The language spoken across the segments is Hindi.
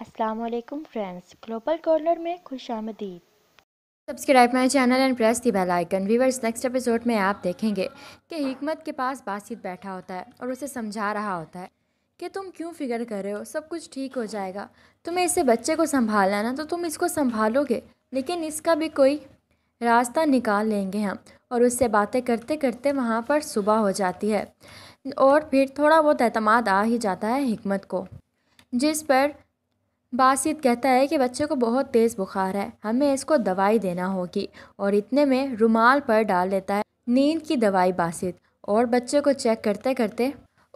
असलम फ्रेंड्स ग्लोबल कॉर्नर में खुश आमदीद subscribe my channel and press the bell icon viewers next episode में आप देखेंगे कि हिकमत के पास बासित बैठा होता है और उसे समझा रहा होता है कि तुम क्यों फिक्र कर रहे हो सब कुछ ठीक हो जाएगा तुम्हें इसे बच्चे को संभालना है ना तो तुम इसको संभालोगे लेकिन इसका भी कोई रास्ता निकाल लेंगे हम और उससे बातें करते करते वहाँ पर सुबह हो जाती है और फिर थोड़ा बहुत अतमाद आ ही जाता है हिकमत को जिस पर बासित कहता है कि बच्चे को बहुत तेज़ बुखार है हमें इसको दवाई देना होगी और इतने में रुमाल पर डाल देता है नींद की दवाई बासित और बच्चे को चेक करते करते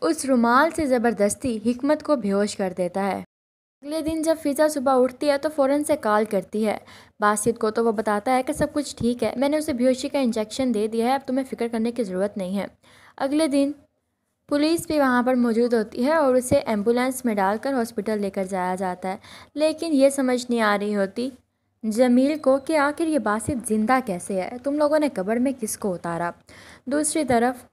उस रुमाल से ज़बरदस्ती हिकमत को बेहोश कर देता है अगले दिन जब फिज़ा सुबह उठती है तो फ़ौरन से कॉल करती है बासित को तो वो बताता है कि सब कुछ ठीक है मैंने उसे बेहोशी का इंजेक्शन दे दिया है अब तुम्हें फ़िक्र करने की ज़रूरत नहीं है अगले दिन पुलिस भी वहाँ पर मौजूद होती है और उसे एम्बुलेंस में डालकर हॉस्पिटल लेकर जाया जाता है लेकिन ये समझ नहीं आ रही होती जमील को कि आखिर ये बासित ज़िंदा कैसे है तुम लोगों ने कब्र में किसको उतारा दूसरी तरफ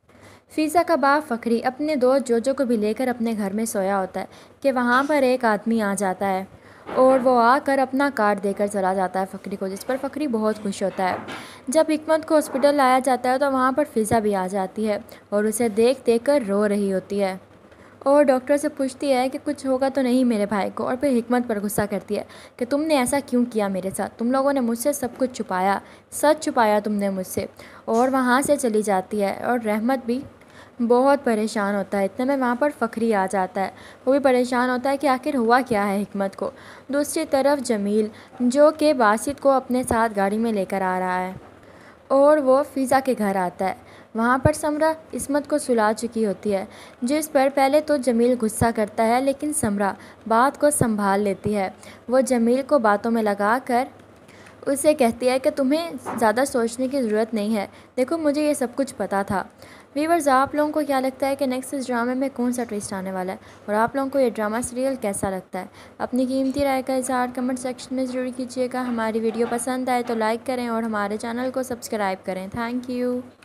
फीसा का बाप फकरी अपने दोस्त जोजो को भी लेकर अपने घर में सोया होता है कि वहाँ पर एक आदमी आ जाता है और वो आकर अपना कार्ड देकर चला जाता है फ़करी को जिस पर फ़करी बहुत खुश होता है जब हमत को हॉस्पिटल लाया जाता है तो वहाँ पर फिज़ा भी आ जाती है और उसे देख देख कर रो रही होती है और डॉक्टर से पूछती है कि कुछ होगा तो नहीं मेरे भाई को और फिर हमत पर गुस्सा करती है कि तुमने ऐसा क्यों किया मेरे साथ तुम लोगों ने मुझसे सब कुछ छुपाया सच छुपाया तुमने मुझसे और वहाँ से चली जाती है और रहमत भी बहुत परेशान होता है इतने में वहाँ पर फखरी आ जाता है वो भी परेशान होता है कि आखिर हुआ क्या है हमत को दूसरी तरफ जमील जो कि बासित को अपने साथ गाड़ी में लेकर आ रहा है और वो फ़िज़ा के घर आता है वहाँ पर समरा इसमत को सुला चुकी होती है जिस पर पहले तो जमील गुस्सा करता है लेकिन समरा बात को संभाल लेती है वो जमील को बातों में लगा कर उसे कहती है कि तुम्हें ज़्यादा सोचने की ज़रूरत नहीं है देखो मुझे ये सब कुछ पता था वीवर्स आप लोगों को क्या लगता है कि नेक्स्ट इस ड्रामे में कौन सा ट्विस्ट आने वाला है और आप लोगों को ये ड्रामा सीरियल कैसा लगता है अपनी कीमती राय का इजहार कमेंट सेक्शन में ज़रूर कीजिएगा हमारी वीडियो पसंद आए तो लाइक करें और हमारे चैनल को सब्सक्राइब करें थैंक यू